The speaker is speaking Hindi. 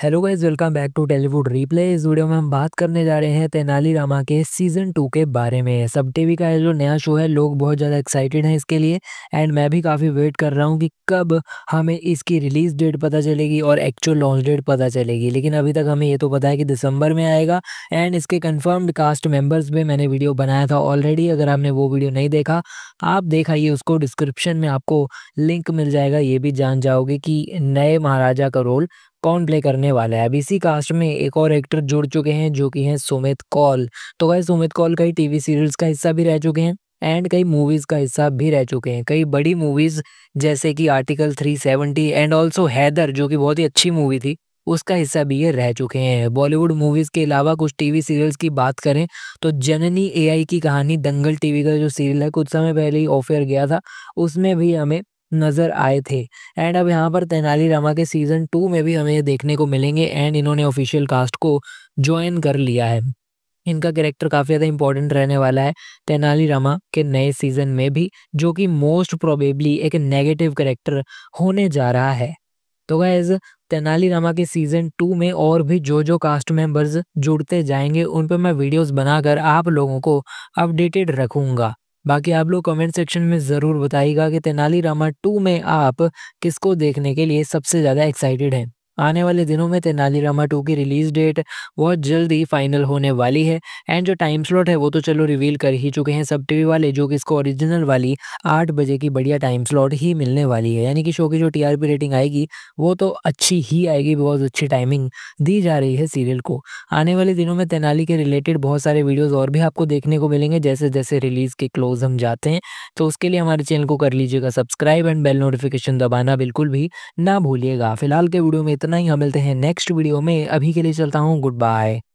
hello guys welcome back to Tellywood replay इस वीडियो में हम बात करने जा रहे हैं तेनाली रामा के सीजन टू के बारे में सब टीवी का जो नया शो है लोग बहुत ज़्यादा एक्साइटेड हैं इसके लिए एंड मैं भी काफ़ी वेट कर रहा हूँ कि कब हमें इसकी रिलीज़ डेट पता चलेगी और एक्चुअल लॉन्च डेट पता चलेगी लेकिन अभी तक हमें ये तो पता है कि दिसंबर में आएगा एंड इसके कन्फर्म्ड कास्ट मेम्बर्स भी मैंने वीडियो बनाया था ऑलरेडी अगर आपने वो वीडियो नहीं देखा आप देखाइए उसको डिस्क्रिप्शन में आपको लिंक मिल जाएगा ये भी जान जाओगे कि नए महाराजा का रोल कौन प्ले करने वाला है अब इसी कास्ट में एक और एक्टर जुड़ चुके हैं जो कि हैं सुमित कौल तो वह सुमित कौल कई टीवी सीरियल्स का हिस्सा भी रह चुके हैं एंड कई मूवीज़ का हिस्सा भी रह चुके हैं कई बड़ी मूवीज़ जैसे कि आर्टिकल 370 एंड ऑल्सो हैदर जो कि बहुत ही अच्छी मूवी थी उसका हिस्सा भी ये रह चुके हैं बॉलीवुड मूवीज़ के अलावा कुछ टीवी सीरियल्स की बात करें तो जननी एआई की कहानी दंगल टीवी का जो सीरियल है कुछ समय पहले ही ऑफेयर गया था उसमें भी हमें नजर आए थे एंड अब यहाँ पर तेनालीरामा के सीजन टू में भी हमें देखने को मिलेंगे एंड इन्होंने ऑफिशियल कास्ट को ज्वाइन कर लिया है इनका कैरेक्टर काफ़ी ज़्यादा इंपॉर्टेंट रहने वाला है तेनालीरामा के नए सीजन में भी जो कि मोस्ट प्रोबेबली एक नेगेटिव करेक्टर होने जा रहा है तो गैज़ तेनालीरामा के सीज़न टू में और भी जो जो कास्ट मेंबर्स जुड़ते जाएंगे उन पर मैं वीडियोस बनाकर आप लोगों को अपडेटेड रखूँगा बाकी आप लोग कमेंट सेक्शन में ज़रूर बताइएगा कि तेनालीरामा टू में आप किसको देखने के लिए सबसे ज़्यादा एक्साइटेड हैं आने वाले दिनों में तेनालीरामा टू की रिलीज़ डेट बहुत जल्द ही फाइनल होने वाली है एंड जो टाइम स्लॉट है वो तो चलो रिवील कर ही चुके हैं सब टीवी वाले जो कि इसको ओरिजिनल वाली आठ बजे की बढ़िया टाइम स्लॉट ही मिलने वाली है यानी कि शो की जो टीआरपी रेटिंग आएगी वो तो अच्छी ही आएगी बहुत अच्छी टाइमिंग दी जा रही है सीरियल को आने वाले दिनों में तेनाली के रिलेटेड बहुत सारे वीडियोज़ और भी आपको देखने को मिलेंगे जैसे जैसे रिलीज़ के क्लोज हम जाते हैं तो उसके लिए हमारे चैनल को कर लीजिएगा सब्सक्राइब एंड बेल नोटिफिकेशन दबाना बिल्कुल भी ना भूलिएगा फिलहाल के वीडियो में इतना ही हम मिलते हैं नेक्स्ट वीडियो में अभी के लिए चलता हूँ गुड बाय